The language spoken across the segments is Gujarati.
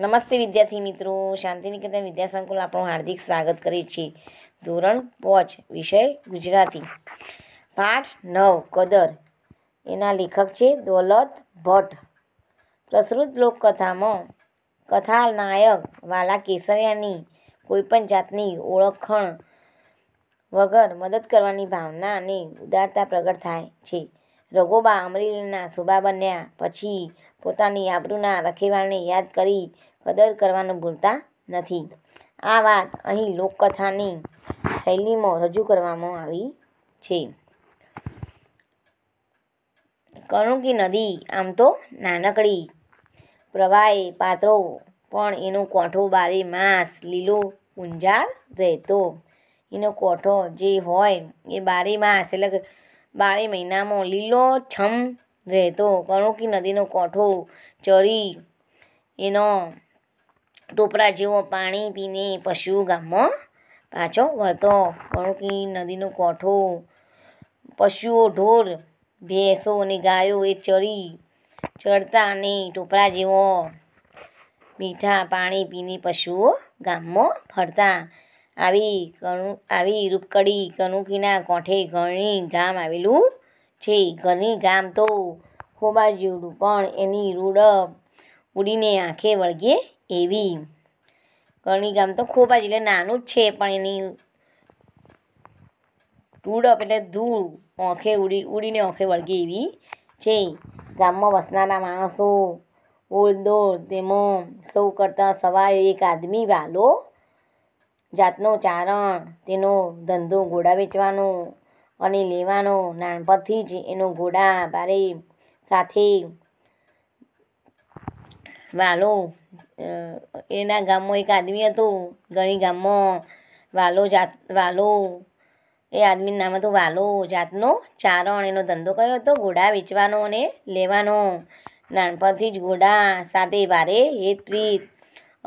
નમસ્તે વિદ્યાર્થી મિત્રો શાંતિ નિકેતન વિદ્યા સંકુલ આપણું હાર્દિક સ્વાગત કરીએ છીએ ધોરણ પોચ વિષય ગુજરાતી પાઠ નવ કદર એના લેખક છે દોલત ભટ્ટ પ્રસૃત લોકકથામાં કથાનાયક વાલા કેસરિયાની કોઈપણ જાતની ઓળખણ વગર મદદ કરવાની ભાવના અને ઉદારતા પ્રગટ થાય છે રઘોબા અમરેલીના શોભા બન્યા પછી પોતાની આબરૂના રખેવાળને યાદ કરી કદર કરવાનું ભૂલતા નથી આ વાત અહીં લોકકથાની શૈલીમાં રજૂ કરવામાં આવી છે કરુણકી નદી આમ તો નાનકડી પ્રવાહે પાત્રો પણ એનો કોઠો બારે માસ લીલો ઊંજાર રહેતો એનો કોઠો જે હોય એ બારે માસ એટલે બારે મહિનામાં લીલો છમ રહેતો કણોકી નદીનો કોઠો ચરી એનો ટોપરા જેવો પાણી પીને પશુ ગામમાં પાછો વળતો વણુકી નદીનો કોઠો પશુઓ ઢોર ભેંસો અને ગાયો એ ચરી ચડતા અને ટોપરા જેવો મીઠા પાણી પીને પશુઓ ગામમાં ફરતા આવી કણુ આવી રૂપકડી કણુકીના કોઠે ઘણી ગામ આવેલું છે ઘણી ગામ તો ખોબા જેવડું પણ એની રૂડપ ઉડીને આંખે વળગે એવી ગણી ગામ તો ખૂબ જ એટલે નાનું જ છે પણ એની ટુડપ એટલે ધૂળ ઓંખે ઉડી ઉડીને ઓંખે વળગે એવી છે ગામમાં વસનારા માણસો ઓળદોળ તેમાં સૌ કરતાં સવાય એક આદમી વાલો જાતનો ચારણ તેનો ધંધો ઘોડા વેચવાનો અને લેવાનો નાનપણથી જ એનો ઘોડા બારે સાથે વાલો એના ગામમાં એક આદમી હતું ઘણી ગામમાં વાલો જાત વાલો એ આદમીનું નામ હતું વાલો જાતનો ચારણ એનો ધંધો કયો હતો ઘોડા વેચવાનો અને લેવાનો નાનપણથી જ ઘોડા સાથે ભારે હેત પ્રીત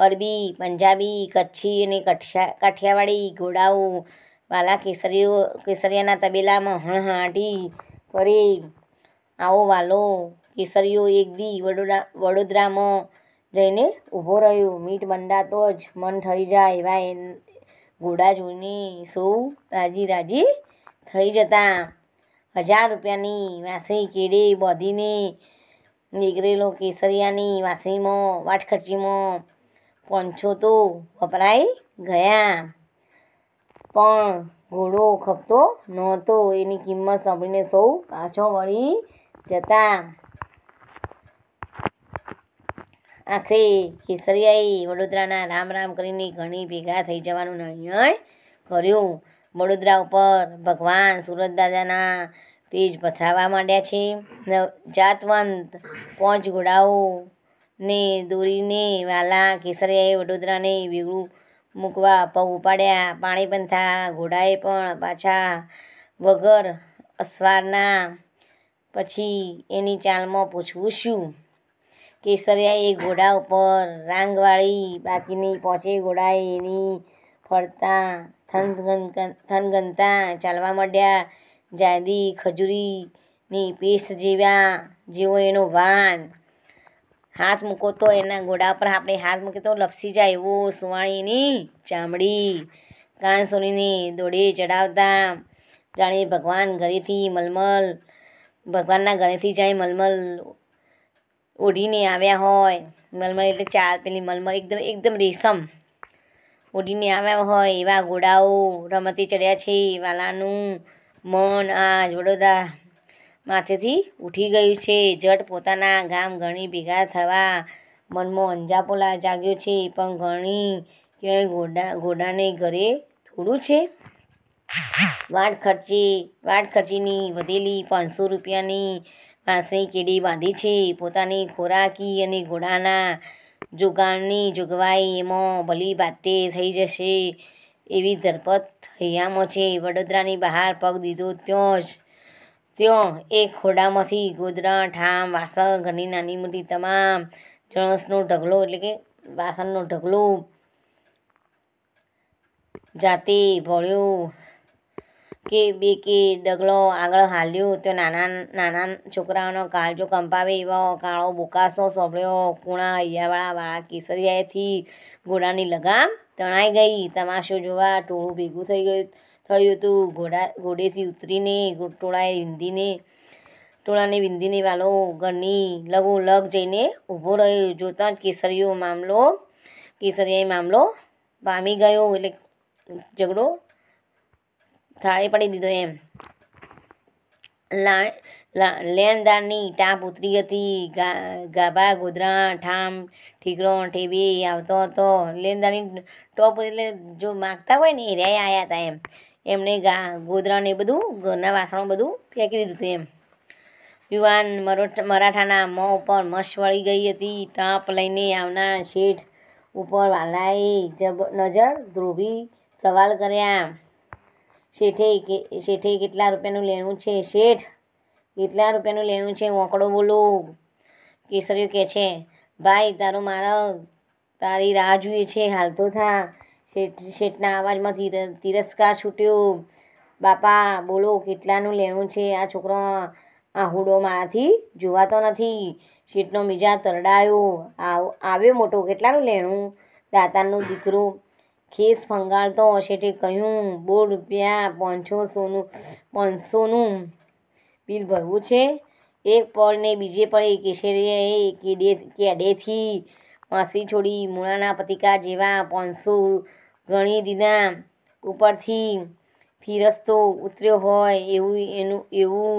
અરબી પંજાબી કચ્છી અને કઠિયા કાઠિયાવાડી ઘોડાઓ વાલા કેસરીઓ કેસરિયાના તબેલામાં હણહાટી કરી આવો વાલો કેસરીઓ એક દી વડોદરા વડોદરામાં જઈને ઊભો રહ્યો મીઠ મંડાતો જ મન થઈ જાય એવા એ ઘોડા જોઈને સૌ રાજી રાજી થઈ જતા હજાર રૂપિયાની વાંસી કેડે બધીને નીકળેલો કેસરિયાની વાંસીમાં વાટખચીમાં પંછો તો વપરાઈ ગયા પણ ઘોડો ખપતો નહોતો એની કિંમત સાંભળીને સૌ પાછો વળી જતા આખરે કેસરિયાએ વડોદરાના રામ રામ કરીને ઘણી ભેગા થઈ જવાનું નિર્ણય કર્યું વડોદરા ઉપર ભગવાન સુરત તેજ પથરાવા માંડ્યા છે જાતવંત પોંચ ઘોડાઓને દોરીને વાલા કેસરિયાએ વડોદરાને વેગળું મૂકવા પગ ઉપાડ્યા પાણીપંથા ઘોડાએ પણ પાછા વગર અસવારના પછી એની ચાલમાં પૂછવું શું કેસરિયા એ ઘોડા ઉપર રાંગવાળી બાકીની પહોંચે ઘોડાએ એની ફરતા થનગન થનગનતા ચાલવા માંડ્યા જાદી ખજૂરીની પેસ્ટ જેવા જેવો એનો વાન હાથ મૂકો તો એના ઘોડા પર આપણે હાથ મૂકીએ તો લપસી જાય એવો સુવાણીની ચામડી કાન સોનીને દોડે ચડાવતા જાણે ભગવાન ઘરેથી મલમલ ભગવાનના ઘરેથી જાય મલમલ ઓઢીને આવ્યા હોય મલમલ એટલે ચાર પેલી મલમલ એકદમ એકદમ રેશમ ઓઢીને આવ્યા હોય એવા ઘોડાઓ રમતી ચડ્યા છે વાલાનું મન આજ વડોદરા માથેથી ઉઠી ગયું છે જટ પોતાના ગામ ઘણી ભેગા થવા મનમાં અંજાપોલા જાગ્યો છે પણ ઘણી ક્યાંય ઘોડા ઘોડાને ઘરે થોડું છે વાટ ખર્ચી વાટ ખર્ચીની વધેલી પાંચસો રૂપિયાની વાંસની કીડી બાંધી છે પોતાની ખોરાકી અને ઘોડાના જોગાણની જોગવાઈ એમાં ભલી બાતે થઈ જશે એવી ધરપત હૈયામાં છે વડોદરાની બહાર પગ દીધો ત્યાં જ ત્યાં એ ખોડામાંથી ગોદરા ઠામ વાસણ ઘરની નાની મોટી તમામ જણસનો ઢગલો એટલે કે વાસણનો ઢગલો જાતે ભળ્યો કે બે કે ડગલો આગળ હાલ્યું તો નાના નાના છોકરાઓનો કાળજો કંપાવે એવો કાળો બોકાસો સોંપડ્યો કુણા હૈયાવાળા વાળા કેસરિયાએથી ઘોડાની લગામ તણાઈ ગઈ તમાશો જોવા ટોળું ભેગું થઈ ગયું થયું હતું ઘોડા ઘોડેથી ઉતરીને ટોળાએ વિંધીને ટોળાને વિંધીને વાલો ઘરની લગ જઈને ઊભો રહ્યો જોતાં જ કેસરિયો મામલો કેસરિયાએ મામલો પામી ગયો એટલે ઝઘડો થાળી પડી દીધો એમ લેનદારની ટાંપ ઉતરી હતી ગાભા ગોધરા ઠામ ઠીકરો ઠેબી આવતો હતો લેનદારની ટોપ એટલે જો માગતા હોય ને એ રે આવ્યા હતા એમ એમણે ગા ગોધરાને બધું ઘરના વાસણો બધું ફેંકી દીધું હતું એમ યુવાન મરાઠાના મો ઉપર મસ વળી ગઈ હતી ટાંપ લઈને આવનાર શેઠ ઉપર વાલાએ જબ નજર ધ્રુવી સવાલ કર્યા શેઠે શેઠે કેટલા રૂપિયાનું લેણું છે શેઠ કેટલા રૂપિયાનું લેણું છે ઓકડો બોલો કેસરીઓ કહે છે ભાઈ તારો મારા તારી રાહ જોઈએ છે હાલ તો થા શેઠ શેઠના અવાજમાં તિરસ્કાર છૂટ્યો બાપા બોલો કેટલાનું લેણું છે આ છોકરો આ હુડો મારાથી જોવાતો નથી શેઠનો મિજાજ તરડાયો આવ્યો મોટો કેટલાનું લેણું દાતારનો દીકરો ખિસ્સ ફંગાળતો શેઠે કહ્યું બો રૂપિયા પાંચસોનું પાંચસોનું બિલ ભરવું છે એક પળને બીજે પળે કેશરીએ કેડે કેડેથી માસી છોડી મૂળાના પતિકા જેવા પાંચસો ગણી દીધા ઉપરથી ફિરસ્તો ઉતર્યો હોય એવું એનું એવું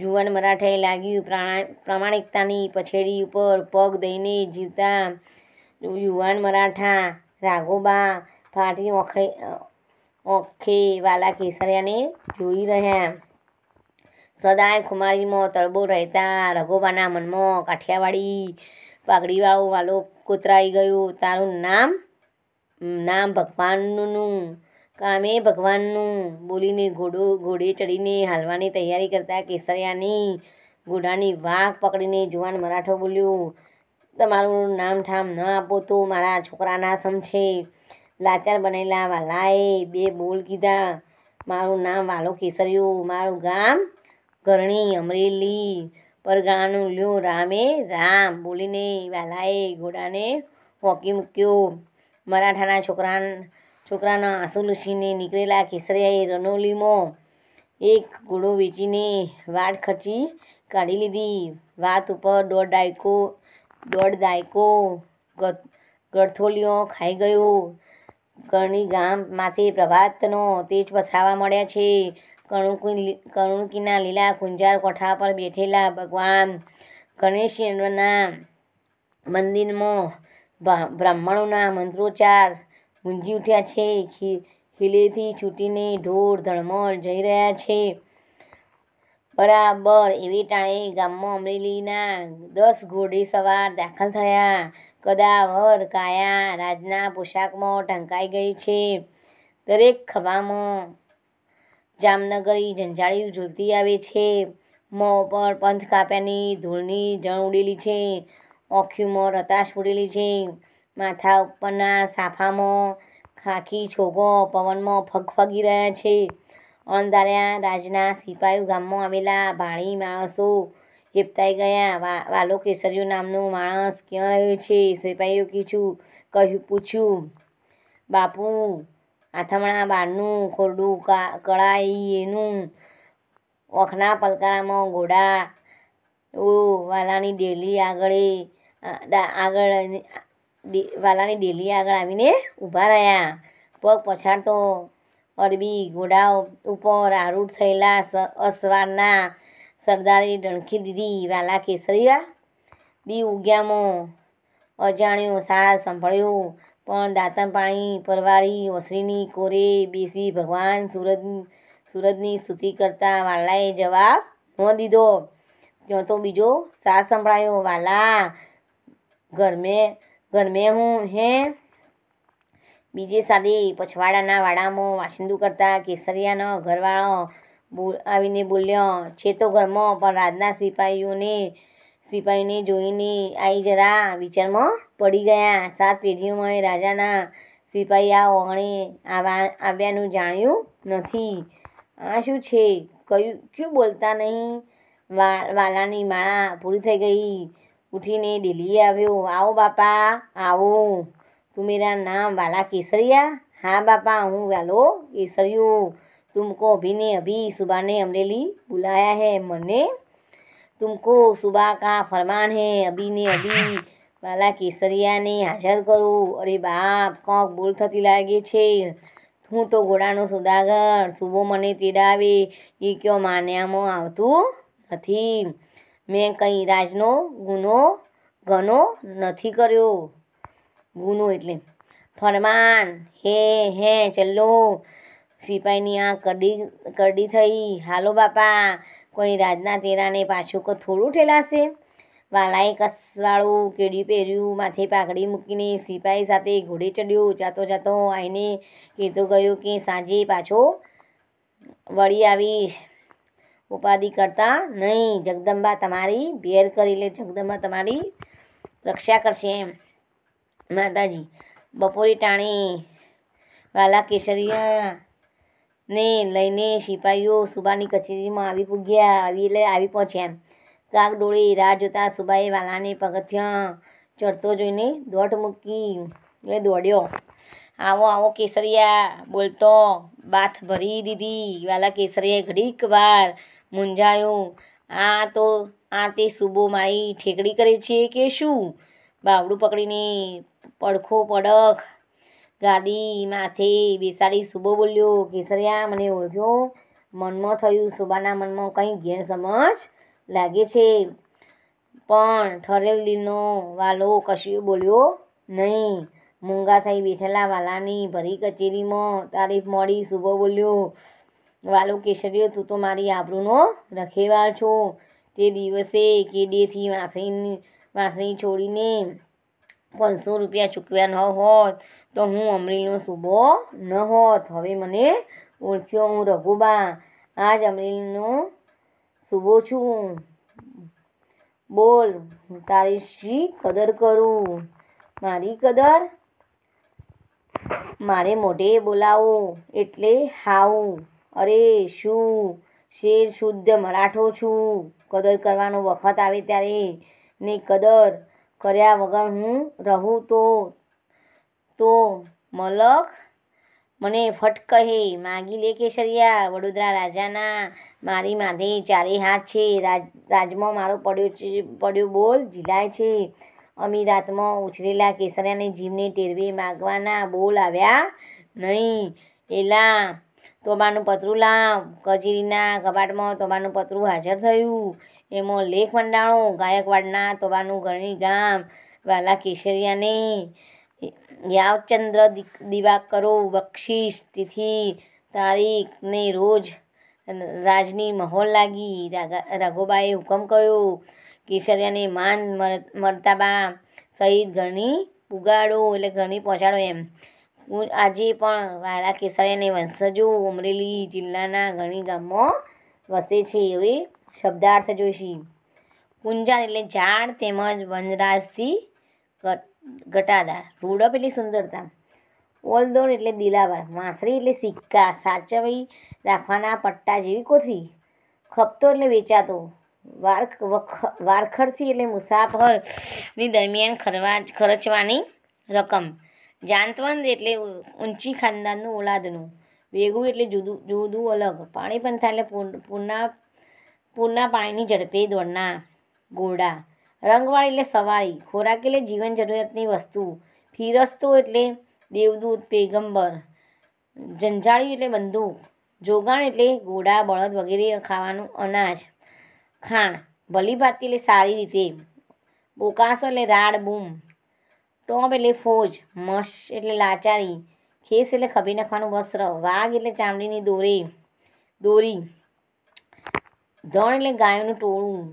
જુવાન મરાઠાએ લાગ્યું પ્રાણા પ્રામાણિકતાની પછેડી ઉપર પગ દઈને જીવતા યુવાન મરાઠા રાઘોબા કાઢી ઓખે વાલા કેસરિયાને જોઈ રહ્યા સદાય ખુમારીમાં તળબો રહેતા રઘોબાના મનમાં કાઠિયાવાડી પાઘડીવાળો વાલો કોતરાઈ ગયો તારું નામ નામ ભગવાનનું કામે ભગવાનનું બોલીને ઘોડો ઘોડે ચડીને હાલવાની તૈયારી કરતા કેસરિયાની ઘોડાની વાઘ પકડીને જુવાન મરાઠો બોલ્યો તમારું નામ ઠામ ન આપો તો મારા છોકરાના સમ છે લાચાર બનેલા વાલાએ બે બોલ કીધા મારું નામ વાલો કેસરિયું મારું ગામ ઘરણી અમરેલી પરગાણું લ્યો રામે રામ બોલીને વાલાએ ઘોડાને હોંકી મૂક્યો મરાઠાના છોકરા છોકરાના આંસુ લૂસીને નીકળેલા કેસરિયાએ રનોલીમાં એક ઘોડો વેચીને વાટ ખર્ચી કાઢી લીધી વાત ઉપર દોઢ દાયકો દોઢ દાયકો ગઠોલિયો ખાઈ ગયો કરણી ગામમાંથી પ્રભાતનો તેજ પથરાવા મળ્યા છે કણુકી કણુકીના લીલા કુંજાર કોઠા પર બેઠેલા ભગવાન ગણેશના મંદિરમાં બ્રાહ્મણોના મંત્રોચ્ચાર ગુંજી ઉઠ્યા છે ખીલેથી છૂટીને ઢોર ધણમોર જઈ રહ્યા છે બરાબર એવી ટાણે ગામમાં અમરેલીના દસ ઘોડે સવાર દાખલ થયા કદાવર કાયા રાજના પોશાકમાં ઢંકાઈ ગઈ છે દરેક ખભામાં જામનગરી ઝંઝાળી ઝૂલતી આવે છે મોં પર પંથ કાપ્યાની ધૂળની જણ ઉડેલી છે ઓખ્યુમાં રતાશ ઉડેલી છે માથા ઉપરના સાફામાં ખાખી છોગો પવનમાં ફગફગી રહ્યા છે અણધાર્યા રાજના સિપાયુ ગામમાં આવેલા ભાણી માણસો ફેફતાઈ ગયા વાલો કેસરિયો નામનો માણસ ક્યાં રહ્યો છે સિપાહીઓ કીધું કહ્યું પૂછ્યું બાપુ આથમણા બારનું ખોરડું કળાઈ એનું ઓખના પલકારામાં ઘોડા ઓ વાલાની ડેલી આગળ આગળ વાલાની ડેલી આગળ આવીને ઊભા રહ્યા પગ પછાડતો અરબી ઘોડા ઉપર આરૂઢ થયેલા અસવારના સરદારની ડણખી દીધી વાલા કેસરીયા દી ઉગ્યામો અજાણ્યો સાર સંભળ્યો પણ દાંતણ પાણી પરવારી ઓસરીની કોરે બેસી ભગવાન સુરજ સુરજની સ્તુતિ કરતા વાલાએ જવાબ ન દીધો ત્યાં તો બીજો સાર સંભળાયો વાલા ઘરમે ઘરમે હું હે બીજે સાદે પછવાડાના વાડામાં વાસિંદુ કરતા કેસરિયાનો ઘરવાળો આવીને બોલ્યો છે તો ઘરમાં પણ રાજના સિપાહીઓને સિપાહીને જોઈને આવી જરા વિચારમાં પડી ગયા સાત પેઢીઓમાં રાજાના સિપાહી આ ઓગણે આવા આવ્યાનું જાણ્યું નથી આ શું છે કયું ક્યું બોલતા નહીં વાલાની માળા પૂરી થઈ ગઈ ઉઠીને દિલ્હી આવ્યો આવો બાપા આવો તું મેરા નામ વાલા કેસરિયા હા બાપા હું વાલો કેસરિયું તુમકો अभी અભી अभी અમરેલી બુલાયા હે મને તુમકો मन्ने કા ફરમાન का અભિને અભી अभी કેસરિયાને હાજર કરો અરે બાપ કોક બોલ થતી લાગે છે હું તો ઘોડાનો સુદાગર સુબો મને તેડાવે એ કયો માન્યામાં આવતું નથી મેં કંઈ રાજનો ગુનો ઘનો નથી કર્યો ગુનો એટલે ફરમાન હે હે ચલ્લો સિપાહીની આ કડી કડી થઈ હાલો બાપા કોઈ રાજના તેરાને પાછું કો થોડું ઠેલાશે વાલાએ કસવાળું કેડ્યું પહેર્યું માથે પાઘડી મૂકીને સિપાહી સાથે ઘોડે ચડ્યો જાતો જાતો આઈને કહેતો ગયો કે સાંજે પાછો વળી આવીશ ઉપાધિ કરતા નહીં જગદંબા તમારી બેર કરી લે જગદંબા તમારી રક્ષા કરશે એમ માતાજી બપોરે ટાણી વાલા કેસરિયા ને લઈને સિપાહીઓ સુભાની કચેરીમાં આવી પૂગ્યા આવી એટલે આવી પહોંચ્યા કાગડોળી રાહ જોતા સુબાએ વાલાને પગથિયાં ચડતો જોઈને દોટ મૂકી એ દોડ્યો આવો આવો કેસરિયા બોલતો બાથ ભરી દીધી વાલા કેસરિયાએ ઘડીક વાર મૂંઝાયું આ તો આ તે સુબો મારી ઠેકડી કરે છે કે શું બાવડું પકડીને પડખો પડખ ગાદી માથે બેસાડી સુબો બોલ્યો કેસરિયા મને ઓળખ્યો મનમાં થયું શુભાના મનમાં કંઈ ગેરસમજ લાગે છે પણ ઠરેલ દિલનો વાલો કશ્યો બોલ્યો નહીં મૂંગા થઈ બેઠેલા વાલાની ભરી કચેરીમાં તારીફ મળી શુભો બોલ્યો વાલો કેસરીઓ તું તો મારી આબરૂનો રખેવાળ છો તે દિવસે કેડીએથી વાસણી વાસણી છોડીને પાંચસો રૂપિયા ચૂકવ્યા ન હોત તો હું અમરીલનો સૂબો ન હોત હવે મને ઓળખ્યો હું રઘુબા આજ અમરીલનો સૂબો છું બોલ હું તારી શી કદર કરું મારી કદર મારે મોઢે બોલાવો એટલે હાઉ અરે શું શેર શુદ્ધ મરાઠો છું કદર કરવાનો વખત આવે ત્યારે ને કદર કર્યા વગર હું રહું તો તો મલક મને ફટ કહે માગી લે કેસરિયા વડોદરા રાજાના મારી માથે ચારે હાથ છે રાજ રાજમાં મારો પડ્યો છે પડ્યો બોલ જીલાય છે અમી રાતમાં ઉછરેલા કેસરિયાને જીવને ટેરવે માગવાના બોલ આવ્યા નહીં એલા તોબાનું પતરું લાવ કચેરીના કબાટમાં તોબાનું પતરું હાજર થયું એમાં લેખ મંડાણો ગાયકવાડના તોબાનું ગરણી ગામ વાલા કેશરિયાને યાવચંદ્ર દિવાકરો બક્ષિસ તિથિ તારીખ ને રોજ રાજની મહોલ લાગી રાઘોબાએ હુકમ કર્યો કેસરિયાને માન મરતાબા સહિત ઘરની ઉગાડો એટલે ઘરની પહોંચાડો એમ હું આજે પણ વાલા કેસરિયાને વંશજો અમરેલી જિલ્લાના ઘણી ગામમાં વસે છે એવી શબ્દાર્થ જોઈશી કુંજાર એટલે ઝાડ તેમજ વનરાજથી ઘટાદાર રૂડપ એટલે સુંદરતા ઓલદોર એટલે દિલાવર માસરી એટલે સિક્કા સાચવી રાખવાના પટ્ટા જેવી કોથળી ખપતો એટલે વેચાતો વાર્ખ વારખરથી એટલે મુસાફરની દરમિયાન ખર્ચવાની રકમ જાંતવંદ એટલે ઊંચી ખાનદાનનું ઓલાદનું વેગળું એટલે જુદું જુદું અલગ પાણી પાણીપંથા એટલે પૂર્ણા પૂરના પાણીની ઝડપે દોડના ગોળા રંગવાળી એટલે સવારી ખોરાક એટલે જીવન જરૂરિયાતની વસ્તુ ફિરસ્તો એટલે દેવદૂત પેગંબર જંજાળ્યું એટલે બંદૂક જોગાણ એટલે ઘોડા બળદ વગેરે ખાવાનું અનાજ ખાણ ભલી એટલે સારી રીતે બોકાસો એટલે રાડ બૂમ ટોપ એટલે ફોજ મસ એટલે લાચારી ખેસ એટલે ખભી નખવાનું વસ્ત્ર વાઘ એટલે ચામડીની દોરે દોરી ધણ એટલે ગાયનું ટોળું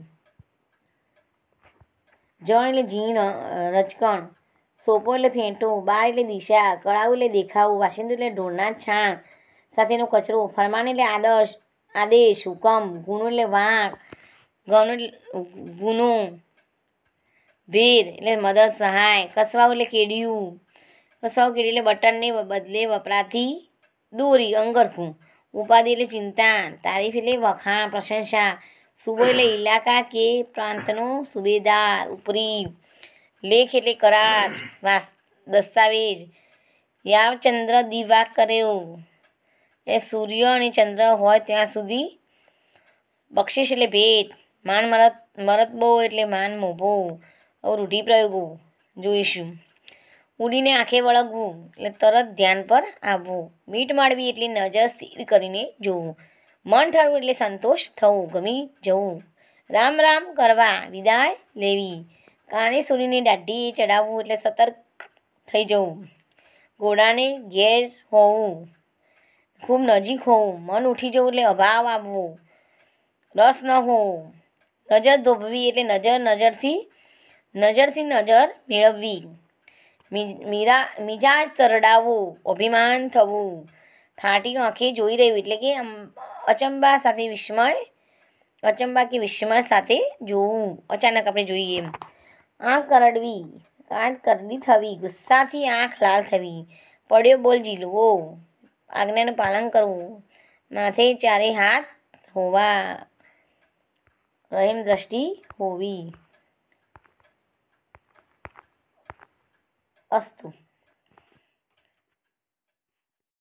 જણ એટલે ઝીણ રચકણ સોપો એટલે ફેંટો બાર એટલે દિશા કળાવું એટલે દેખાવું વાસિંદુ એટલે ઢોરના છાણ સાથેનો કચરો ફરમાન એટલે આદર્શ આદેશ હુકમ ગુણો એટલે વાંક ગણો ગુનો ભેદ એટલે મદદ સહાય કસવાવું એટલે કેડિયું કસવાવું કેડિયું એટલે બટનને બદલે વપરાતી દોરી અંગરખું ઉપાધિ એટલે ચિંતા તારીફ વખાણ પ્રશંસા સુબો એટલે ઇલાકા કે પ્રાંતનો સુબેદાર ઉપરી લેખ એટલે કરાર દસ્તાવેજ યાવ ચંદ્ર દિવા કર્યો એ સૂર્ય અને ચંદ્ર હોય ત્યાં સુધી બક્ષિસ એટલે ભેટ માન મરત મરતબો એટલે માન મોભો રૂઢિપ્રયોગો જોઈશું ઉડીને આંખે વળગવું એટલે તરત ધ્યાન પર આવવું મીટ માળવી એટલે નજર સ્થિર કરીને જોવું મન ઠરવું એટલે સંતોષ થવું ગમી જવું રામ રામ કરવા વિદાય લેવી કાણે સૂરીને દાઢી ચડાવવું એટલે સતર્ક થઈ જવું ઘોડાને ઘેર હોવું ખૂબ નજીક હોવું મન ઉઠી જવું એટલે અભાવ આવવો રસ ન હોવો નજર ધોભવી એટલે નજર નજરથી નજરથી નજર મેળવવી મીરા મિજાજ તરડાવવું અભિમાન થવું ફાટી આંખે જોઈ રહ્યું એટલે કે અચંબા સાથે વિસ્મય અચંબા કે વિસ્મય સાથે જોવું અચાનક આપણે જોઈએ એમ આંખ કરડવી કાંત કરડી થવી ગુસ્સાથી આંખ લાલ થવી પડ્યો બોલ ઝીલવો આજ્ઞાનું પાલન કરવું માથે ચારે હાથ હોવા રહેમ દ્રષ્ટિ હોવી अस्तु